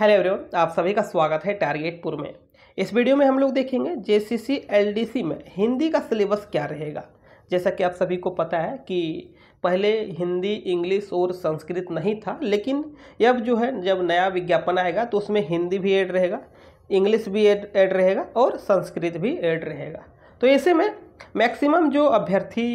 hello everyone आप सभी का स्वागत है टारगेटपुर में इस वीडियो में हम लोग देखेंगे जेसीसी एलडीसी में हिंदी का सिलेबस क्या रहेगा जैसा कि आप सभी को पता है कि पहले हिंदी इंग्लिश और संस्कृत नहीं था लेकिन अब जो है जब नया विज्ञापन आएगा तो उसमें हिंदी भी ऐड रहेगा इंग्लिश भी ऐड ऐड रहेगा और संस्कृत भी ऐड रहेगा तो ऐसे में मैक्सिमम जो अभ्यर्थी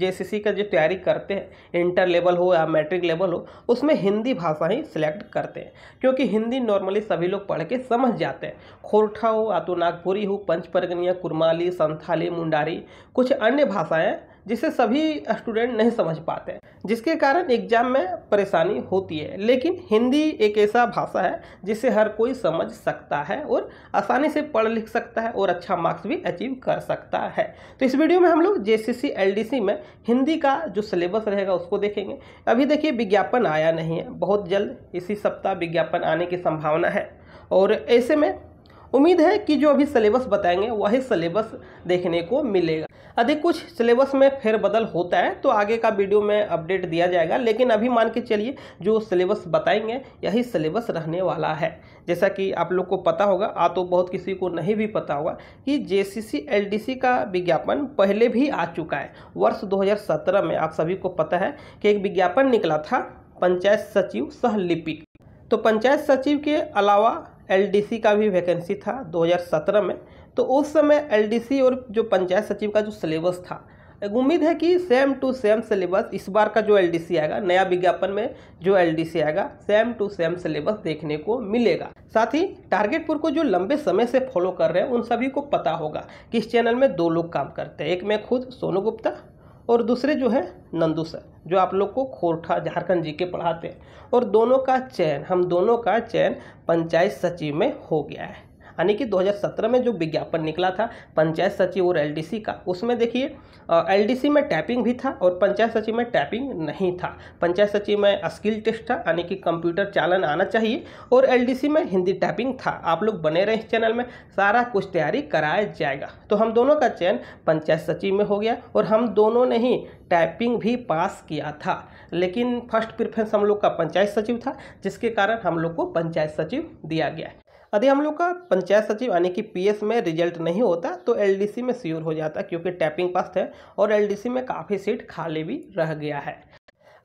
जे का जो तैयारी करते हैं इंटर लेवल हो या मैट्रिक लेवल हो उसमें हिंदी भाषा ही सिलेक्ट करते हैं क्योंकि हिंदी नॉर्मली सभी लोग पढ़ के समझ जाते हैं खोरठा हो या तो नागपुरी हो पंच परगनिया कुरमाली संथाली मुंडारी कुछ अन्य भाषाएं जिसे सभी स्टूडेंट नहीं समझ पाते जिसके कारण एग्जाम में परेशानी होती है लेकिन हिंदी एक ऐसा भाषा है जिसे हर कोई समझ सकता है और आसानी से पढ़ लिख सकता है और अच्छा मार्क्स भी अचीव कर सकता है तो इस वीडियो में हम लोग जे सी में हिंदी का जो सिलेबस रहेगा उसको देखेंगे अभी देखिए विज्ञापन आया नहीं है बहुत जल्द इसी सप्ताह विज्ञापन आने की संभावना है और ऐसे में उम्मीद है कि जो अभी सिलेबस बताएंगे वही सिलेबस देखने को मिलेगा यदि कुछ सिलेबस में फेरबदल होता है तो आगे का वीडियो में अपडेट दिया जाएगा लेकिन अभी मान के चलिए जो सिलेबस बताएंगे यही सिलेबस रहने वाला है जैसा कि आप लोग को पता होगा आ तो बहुत किसी को नहीं भी पता होगा कि जे सी का विज्ञापन पहले भी आ चुका है वर्ष दो में आप सभी को पता है कि एक विज्ञापन निकला था पंचायत सचिव सह लिपिक तो पंचायत सचिव के अलावा एलडीसी का भी वैकेंसी था 2017 में तो उस समय एलडीसी और जो पंचायत सचिव का जो सिलेबस था उम्मीद है कि सेम टू सेम सिलेबस इस बार का जो एलडीसी आएगा नया विज्ञापन में जो एलडीसी आएगा सेम टू सेम सिलेबस देखने को मिलेगा साथ ही टारगेटपुर को जो लंबे समय से फॉलो कर रहे हैं उन सभी को पता होगा कि इस चैनल में दो लोग काम करते हैं एक मैं खुद सोनू गुप्ता और दूसरे जो है नंदू सर जो आप लोग को खोरठा झारखंड जी के पढ़ाते हैं और दोनों का चयन हम दोनों का चयन पंचायत सचिव में हो गया है यानी कि 2017 में जो विज्ञापन निकला था पंचायत सचिव और एलडीसी का उसमें देखिए एलडीसी में टैपिंग भी था और पंचायत सचिव में टैपिंग नहीं था पंचायत सचिव में स्किल टेस्ट था यानी कि कंप्यूटर चालन आना चाहिए और एल में हिंदी टैपिंग था आप लोग बने रहे चैनल में सारा कुछ तैयारी कराया जाएगा तो हम दोनों का चयन पंचायत सचिव में हो गया और हम दोनों ने ही टाइपिंग भी पास किया था लेकिन फर्स्ट प्रिफ्रेंस हम लोग का पंचायत सचिव था जिसके कारण हम लोग को पंचायत सचिव दिया गया है यदि हम लोग का पंचायत सचिव यानी कि पीएस में रिजल्ट नहीं होता तो एलडीसी में श्योर हो जाता क्योंकि टैपिंग पास्ट है और एलडीसी में काफ़ी सीट खाली भी रह गया है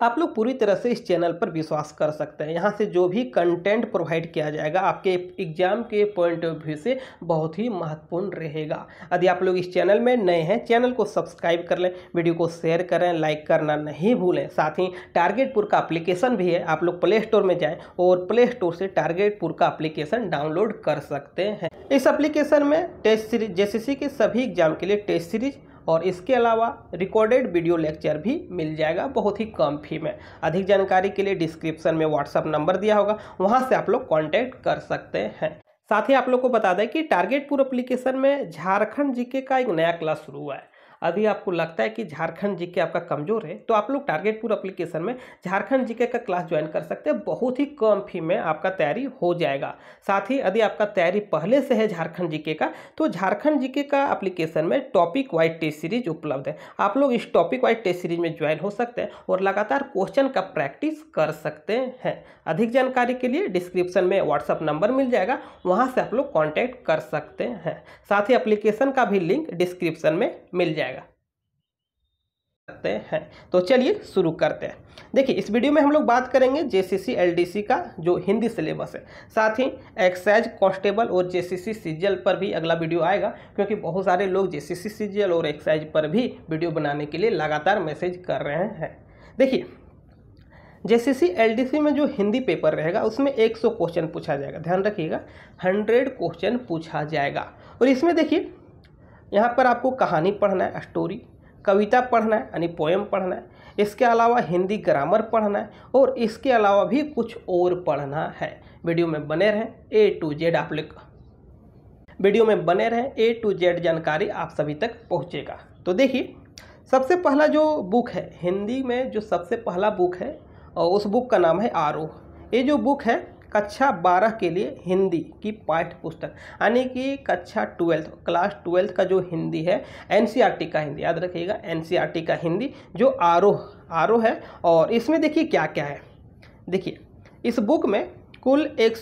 आप लोग पूरी तरह से इस चैनल पर विश्वास कर सकते हैं यहाँ से जो भी कंटेंट प्रोवाइड किया जाएगा आपके एग्जाम के पॉइंट ऑफ व्यू से बहुत ही महत्वपूर्ण रहेगा यदि आप लोग इस चैनल में नए हैं चैनल को सब्सक्राइब कर लें वीडियो को शेयर करें लाइक करना नहीं भूलें साथ ही टारगेटपुर का अप्लीकेशन भी है आप लोग प्ले स्टोर में जाएँ और प्ले स्टोर से टारगेटपुर का अप्लीकेशन डाउनलोड कर सकते हैं इस अप्लीकेशन में टेस्ट सीरीज जे के सभी एग्जाम के लिए टेस्ट सीरीज और इसके अलावा रिकॉर्डेड वीडियो लेक्चर भी मिल जाएगा बहुत ही कम फी में अधिक जानकारी के लिए डिस्क्रिप्शन में व्हाट्सअप नंबर दिया होगा वहाँ से आप लोग कॉन्टैक्ट कर सकते हैं साथ ही आप लोग को बता दें कि टारगेट पूर्व एप्लीकेशन में झारखंड जीके का एक नया क्लास शुरू हुआ है यदि आपको लगता है कि झारखंड जी आपका कमज़ोर है तो आप लोग टारगेटपुर अप्लीकेशन में झारखंड जी का क्लास ज्वाइन कर सकते हैं बहुत ही कम फी में आपका तैयारी हो जाएगा साथ ही यदि आपका तैयारी पहले से है झारखंड जी का तो झारखंड जी का अप्लीकेशन में टॉपिक वाइज टेस्ट सीरीज उपलब्ध है आप लोग इस टॉपिक वाइज टेस्ट सीरीज में ज्वाइन हो सकते हैं और लगातार क्वेश्चन का प्रैक्टिस कर सकते हैं अधिक जानकारी के लिए डिस्क्रिप्शन में व्हाट्सअप नंबर मिल जाएगा वहाँ से आप लोग कॉन्टैक्ट कर सकते हैं साथ ही अप्लीकेशन का भी लिंक डिस्क्रिप्शन में मिल जाएगा सकते हैं तो चलिए शुरू करते हैं देखिए इस वीडियो में हम लोग बात करेंगे जे सी का जो हिंदी सिलेबस है साथ ही एक्साइज कॉन्स्टेबल और जेसीसी सी पर भी अगला वीडियो आएगा क्योंकि बहुत सारे लोग जे सी और एक्साइज पर भी वीडियो बनाने के लिए लगातार मैसेज कर रहे हैं देखिए जे सी में जो हिंदी पेपर रहेगा उसमें 100 क्वेश्चन पूछा जाएगा ध्यान रखिएगा 100 क्वेश्चन पूछा जाएगा और इसमें देखिए यहाँ पर आपको कहानी पढ़ना है स्टोरी कविता पढ़ना है यानी पोएम पढ़ना है इसके अलावा हिंदी ग्रामर पढ़ना है और इसके अलावा भी कुछ और पढ़ना है वीडियो में बने रहें ए टू जेड आप लिख वीडियो में बने रहें ए टू जेड जानकारी आप सभी तक पहुँचेगा तो देखिए सबसे पहला जो बुक है हिंदी में जो सबसे पहला बुक है उस बुक का नाम है आरोह ये जो बुक है कक्षा बारह के लिए हिंदी की पाठ्य पुस्तक यानी कि कक्षा ट्वेल्थ क्लास ट्वेल्थ का जो हिंदी है एन का हिंदी याद रखिएगा एन का हिंदी जो आरोह आरोह है और इसमें देखिए क्या क्या है देखिए इस बुक में कुल एक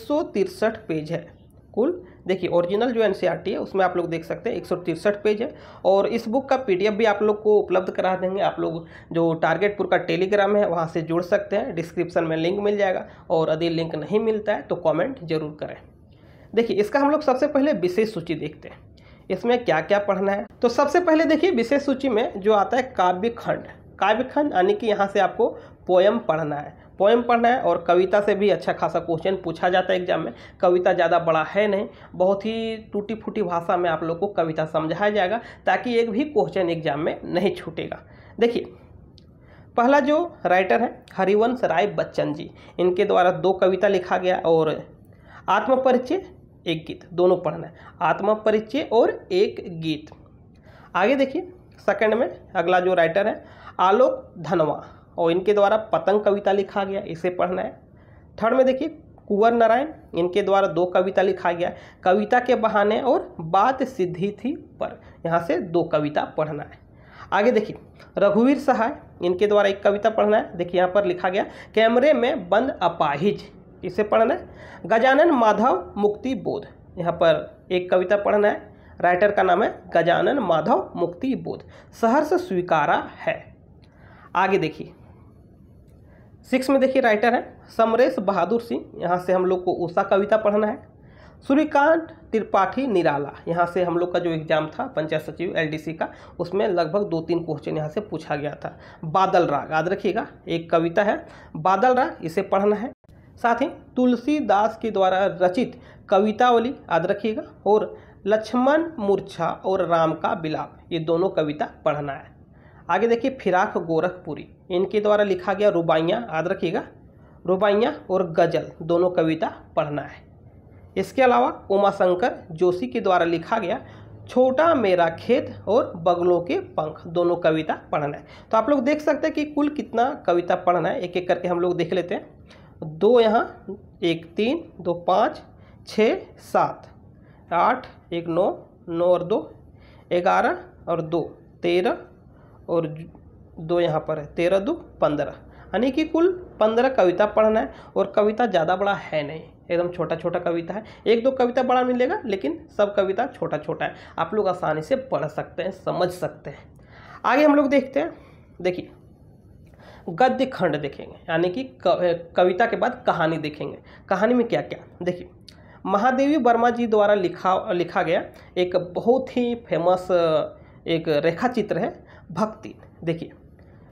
पेज है कुल देखिए ओरिजिनल जो एन e है उसमें आप लोग देख सकते हैं एक पेज है और इस बुक का पी भी आप लोग को उपलब्ध करा देंगे आप लोग जो टारगेटपुर का टेलीग्राम है वहाँ से जुड़ सकते हैं डिस्क्रिप्शन में लिंक मिल जाएगा और यदि लिंक नहीं मिलता है तो कॉमेंट जरूर करें देखिए इसका हम लोग सबसे पहले विशेष सूची देखते हैं इसमें क्या क्या पढ़ना है तो सबसे पहले देखिए विशेष सूची में जो आता है काव्य खंड काव्य खंड यानी कि यहाँ से आपको पोयम पढ़ना है पोएम पढ़ना है और कविता से भी अच्छा खासा क्वेश्चन पूछा जाता है एग्जाम में कविता ज़्यादा बड़ा है नहीं बहुत ही टूटी फूटी भाषा में आप लोग को कविता समझाया जाएगा ताकि एक भी क्वेश्चन एग्जाम में नहीं छूटेगा देखिए पहला जो राइटर है हरिवंश राय बच्चन जी इनके द्वारा दो कविता लिखा गया और आत्मपरिचय एक गीत दोनों पढ़ना है आत्मपरिचय और एक गीत आगे देखिए सेकंड में अगला जो राइटर है आलोक धनवा और इनके द्वारा पतंग कविता लिखा गया इसे पढ़ना है थर्ड में देखिए कुंवर नारायण इनके द्वारा दो कविता लिखा गया कविता के बहाने और बात सिद्धि थी पर यहाँ से दो कविता पढ़ना है आगे देखिए रघुवीर सहाय इनके द्वारा एक कविता पढ़ना है देखिए यहाँ पर लिखा गया कैमरे में बंद अपाहिज इसे पढ़ना है गजानन माधव मुक्ति बोध यहाँ पर एक कविता पढ़ना है राइटर का नाम है गजानन माधव मुक्ति बोध सहर्ष स्वीकारा है आगे देखिए सिक्स में देखिए राइटर है समरेश बहादुर सिंह यहाँ से हम लोग को उषा कविता पढ़ना है सूर्यकांत त्रिपाठी निराला यहाँ से हम लोग का जो एग्जाम था पंचायत सचिव एलडीसी का उसमें लगभग दो तीन क्वेश्चन यहाँ से पूछा गया था बादल राग याद रखिएगा एक कविता है बादल राग इसे पढ़ना है साथ ही तुलसीदास के द्वारा रचित कवितावली याद रखिएगा और लक्ष्मण मूर्छा और राम का बिलाप ये दोनों कविता पढ़ना है आगे देखिए फिराक गोरखपुरी इनके द्वारा लिखा गया रुबाइयाँ याद रखिएगा रुबाइयाँ और गज़ल दोनों कविता पढ़ना है इसके अलावा उमाशंकर जोशी के द्वारा लिखा गया छोटा मेरा खेत और बगलों के पंख दोनों कविता पढ़ना है तो आप लोग देख सकते हैं कि कुल कितना कविता पढ़ना है एक एक करके हम लोग देख लेते हैं दो यहाँ एक तीन दो पाँच छः सात आठ एक नौ नौ और दो ग्यारह और दो तेरह और दो यहाँ पर है तेरह दो पंद्रह यानी कि कुल पंद्रह कविता पढ़ना है और कविता ज़्यादा बड़ा है नहीं एकदम छोटा छोटा कविता है एक दो कविता बड़ा मिलेगा लेकिन सब कविता छोटा छोटा है आप लोग आसानी से पढ़ सकते हैं समझ सकते हैं आगे हम लोग देखते हैं देखिए गद्य खंड देखेंगे यानी कि कविता के बाद कहानी देखेंगे कहानी में क्या क्या देखिए महादेवी वर्मा जी द्वारा लिखा लिखा गया एक बहुत ही फेमस एक रेखा चित्र है भक्ति देखिए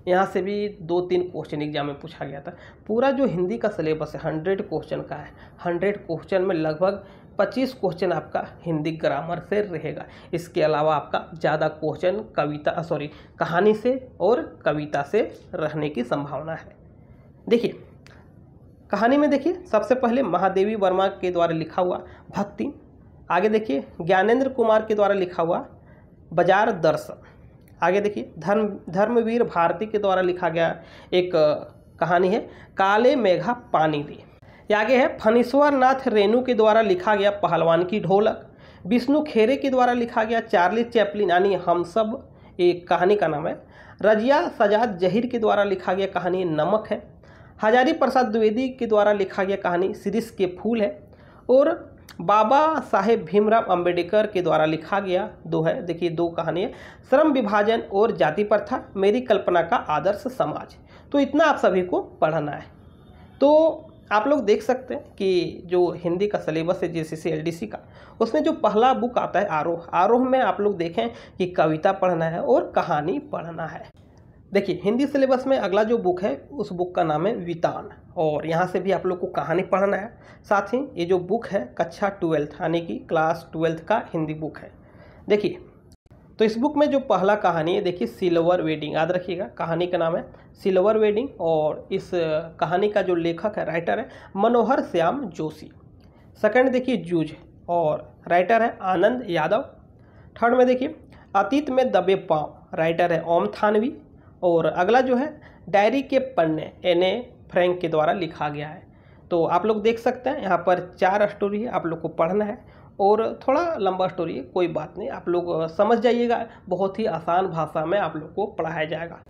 यहाँ से भी दो तीन क्वेश्चन एग्जाम में पूछा गया था पूरा जो हिंदी का सिलेबस है हंड्रेड क्वेश्चन का है हंड्रेड क्वेश्चन में लगभग पच्चीस क्वेश्चन आपका हिंदी ग्रामर से रहेगा इसके अलावा आपका ज़्यादा क्वेश्चन कविता सॉरी कहानी से और कविता से रहने की संभावना है देखिए कहानी में देखिए सबसे पहले महादेवी वर्मा के द्वारा लिखा हुआ भक्ति आगे देखिए ज्ञानेंद्र कुमार के द्वारा लिखा हुआ बाजार दर्शन आगे देखिए धर्म धर्मवीर भारती के द्वारा लिखा गया एक कहानी है काले मेघा पानी दे आगे है फनीश्वर नाथ रेणु के द्वारा लिखा गया पहलवान की ढोलक विष्णु खेरे के द्वारा लिखा गया चार्ली चैपलिन यानी हम सब एक कहानी का नाम है रजिया सजाद जहीर के द्वारा लिखा गया कहानी नमक है हजारी प्रसाद द्विवेदी के द्वारा लिखा गया कहानी सिरिस के फूल है और बाबा साहेब भीमराव अंबेडकर के द्वारा लिखा गया दो है देखिए दो कहानियाँ श्रम विभाजन और जाति प्रथा मेरी कल्पना का आदर्श समाज तो इतना आप सभी को पढ़ना है तो आप लोग देख सकते हैं कि जो हिंदी का सिलेबस है सी एल का उसमें जो पहला बुक आता है आरोह आरोह में आप लोग देखें कि कविता पढ़ना है और कहानी पढ़ना है देखिए हिंदी सिलेबस में अगला जो बुक है उस बुक का नाम है वितान और यहाँ से भी आप लोग को कहानी पढ़ना है साथ ही ये जो बुक है कक्षा ट्वेल्थ यानी कि क्लास ट्वेल्थ का हिंदी बुक है देखिए तो इस बुक में जो पहला कहानी है देखिए सिल्वर वेडिंग याद रखिएगा कहानी का नाम है सिल्वर वेडिंग और इस कहानी का जो लेखक है राइटर है मनोहर श्याम जोशी सेकंड देखिए जूझ और राइटर है आनंद यादव थर्ड में देखिए अतीत में दबे पाँव राइटर है ओम थानवी और अगला जो है डायरी के पन्ने एन ए फ्रैंक के द्वारा लिखा गया है तो आप लोग देख सकते हैं यहाँ पर चार स्टोरी है आप लोग को पढ़ना है और थोड़ा लंबा स्टोरी है कोई बात नहीं आप लोग समझ जाइएगा बहुत ही आसान भाषा में आप लोग को पढ़ाया जाएगा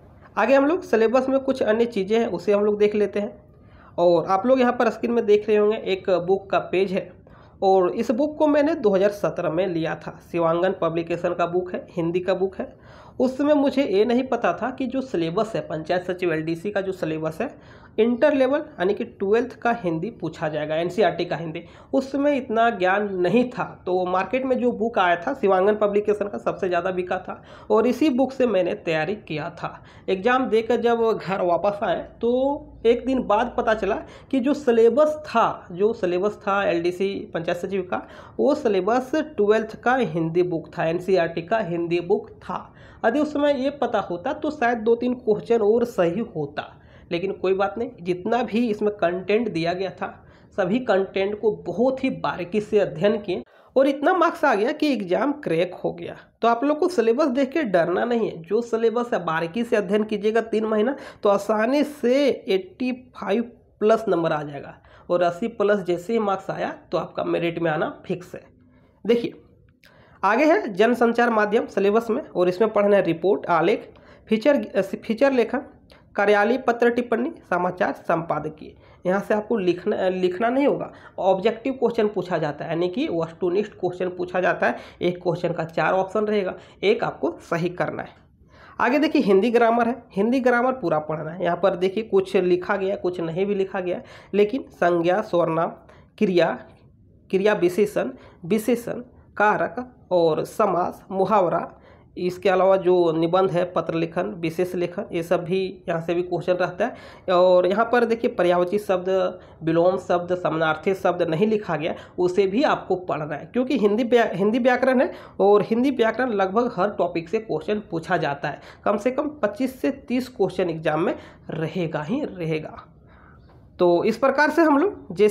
आगे हम लोग सिलेबस में कुछ अन्य चीज़ें हैं उसे हम लोग देख लेते हैं और आप लोग यहाँ पर स्क्रीन में देख रहे होंगे एक बुक का पेज है और इस बुक को मैंने 2017 में लिया था शिवांगन पब्लिकेशन का बुक है हिंदी का बुक है उसमें मुझे ये नहीं पता था कि जो सिलेबस है पंचायत सचिव एलडीसी का जो सिलेबस है इंटर लेवल यानी कि ट्वेल्थ का हिंदी पूछा जाएगा एन का हिंदी उस समय इतना ज्ञान नहीं था तो मार्केट में जो बुक आया था शिवांगन पब्लिकेशन का सबसे ज़्यादा बिका था और इसी बुक से मैंने तैयारी किया था एग्ज़ाम देकर जब घर वापस आए तो एक दिन बाद पता चला कि जो सिलेबस था जो सिलेबस था एल पंचायत सचिव का वो सिलेबस ट्वेल्थ का हिंदी बुक था एन का हिंदी बुक था यदि उस समय ये पता होता तो शायद दो तीन क्वेश्चन और सही होता लेकिन कोई बात नहीं जितना भी इसमें कंटेंट दिया गया था सभी कंटेंट को बहुत ही बारीकी से अध्ययन किए और इतना मार्क्स आ गया कि एग्जाम क्रैक हो गया तो आप लोग को सिलेबस देख के डरना नहीं है जो सिलेबस है बारीकी से अध्ययन कीजिएगा तीन महीना तो आसानी से 85 प्लस नंबर आ जाएगा और 80 प्लस जैसे ही मार्क्स आया तो आपका मेरिट में आना फिक्स है देखिए आगे है जनसंचार माध्यम सिलेबस में और इसमें पढ़ना है रिपोर्ट आलेख फीचर फीचर लेखन कार्यालय पत्र टिप्पणी समाचार संपादकीय यहाँ से आपको लिखना लिखना नहीं होगा ऑब्जेक्टिव क्वेश्चन पूछा जाता है यानी कि वस्तुनिष्ठ क्वेश्चन पूछा जाता है एक क्वेश्चन का चार ऑप्शन रहेगा एक आपको सही करना है आगे देखिए हिंदी ग्रामर है हिंदी ग्रामर पूरा पढ़ना है यहाँ पर देखिए कुछ लिखा गया कुछ नहीं भी लिखा गया लेकिन संज्ञा स्वर्णाम क्रिया क्रिया विशेषण विशेषण कारक और समास मुहावरा इसके अलावा जो निबंध है पत्र लेखन विशेष लेखन ये सब भी यहाँ से भी क्वेश्चन रहता है और यहाँ पर देखिए पर्यावची शब्द विलोम शब्द समानार्थी शब्द नहीं लिखा गया उसे भी आपको पढ़ना है क्योंकि हिंदी ब्या, हिंदी व्याकरण है और हिंदी व्याकरण लगभग हर टॉपिक से क्वेश्चन पूछा जाता है कम से कम पच्चीस से तीस क्वेश्चन एग्जाम में रहेगा ही रहेगा तो इस प्रकार से हम लोग जे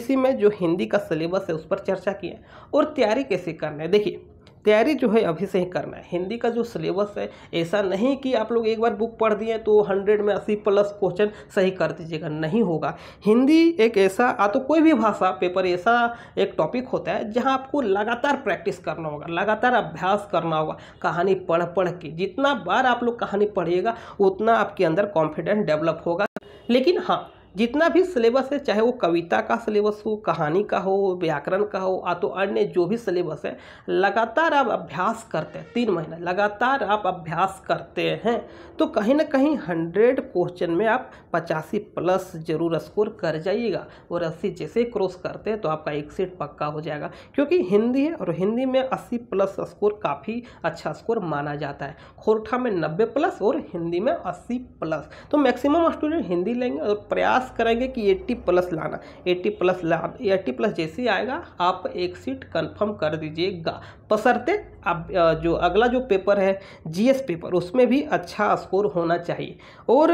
सी में जो हिंदी का सिलेबस है उस पर चर्चा है और तैयारी कैसे करना है देखिए तैयारी जो है अभी से ही करना है हिंदी का जो सिलेबस है ऐसा नहीं कि आप लोग एक बार बुक पढ़ दिए तो हंड्रेड में अस्सी प्लस क्वेश्चन सही कर दीजिएगा नहीं होगा हिंदी एक ऐसा आ तो कोई भी भाषा पेपर ऐसा एक टॉपिक होता है जहाँ आपको लगातार प्रैक्टिस करना होगा लगातार अभ्यास करना होगा कहानी पढ़ पढ़ के जितना बार आप लोग कहानी पढ़िएगा उतना आपके अंदर कॉन्फिडेंस डेवलप होगा लेकिन हाँ जितना भी सिलेबस है चाहे वो कविता का सिलेबस हो कहानी का हो व्याकरण का हो या तो अन्य जो भी सिलेबस है लगातार आप अभ्यास करते हैं तीन महीना लगातार आप अभ्यास करते हैं तो कहीं ना कहीं हंड्रेड क्वेश्चन में आप पचासी प्लस जरूर स्कोर कर जाइएगा और अस्सी जैसे क्रॉस करते हैं तो आपका एक सीट पक्का हो जाएगा क्योंकि हिंदी है और हिंदी में अस्सी प्लस स्कोर काफ़ी अच्छा स्कोर माना जाता है खोरठा में नब्बे प्लस और हिंदी में अस्सी प्लस तो मैक्सिमम स्टूडेंट हिंदी लेंगे और प्रयास प्रयास करेंगे कि 80 प्लस लाना 80 प्लस ला 80 प्लस जैसे आएगा आप एक सीट कंफर्म कर दीजिएगा पसरते अब जो अगला जो पेपर है जीएस पेपर उसमें भी अच्छा स्कोर होना चाहिए और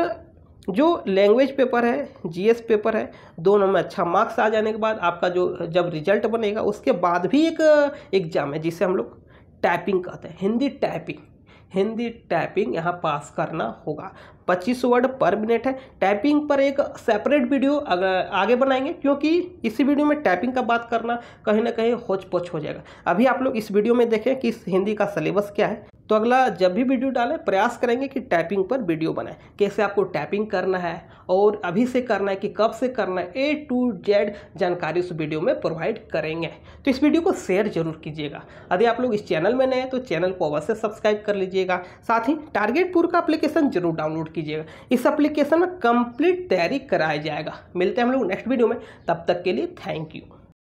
जो लैंग्वेज पेपर है जीएस पेपर है दोनों में अच्छा मार्क्स आ जाने के बाद आपका जो जब रिजल्ट बनेगा उसके बाद भी एक एग्ज़ाम है जिसे हम लोग टाइपिंग कहते हैं हिंदी टाइपिंग हिंदी टाइपिंग यहाँ पास करना होगा पच्चीस वर्ड पर मिनट है टाइपिंग पर एक सेपरेट वीडियो अगर आगे बनाएंगे क्योंकि इसी वीडियो में टाइपिंग का बात करना कहीं ना कहीं होच पोच हो जाएगा अभी आप लोग इस वीडियो में देखें कि हिंदी का सिलेबस क्या है तो अगला जब भी वीडियो डालें प्रयास करेंगे कि टैपिंग पर वीडियो बनाए कैसे आपको टैपिंग करना है और अभी से करना है कि कब से करना है ए टू जेड जानकारी उस वीडियो में प्रोवाइड करेंगे तो इस वीडियो को शेयर जरूर कीजिएगा यदि आप लोग इस चैनल में नए हैं तो चैनल को अवश्य सब्सक्राइब कर लीजिएगा साथ ही टारगेट पूर्व का अप्लीकेशन जरूर डाउनलोड कीजिएगा इस अप्लीकेशन में कंप्लीट तैयारी कराया जाएगा मिलते हैं हम लोग नेक्स्ट वीडियो में तब तक के लिए थैंक यू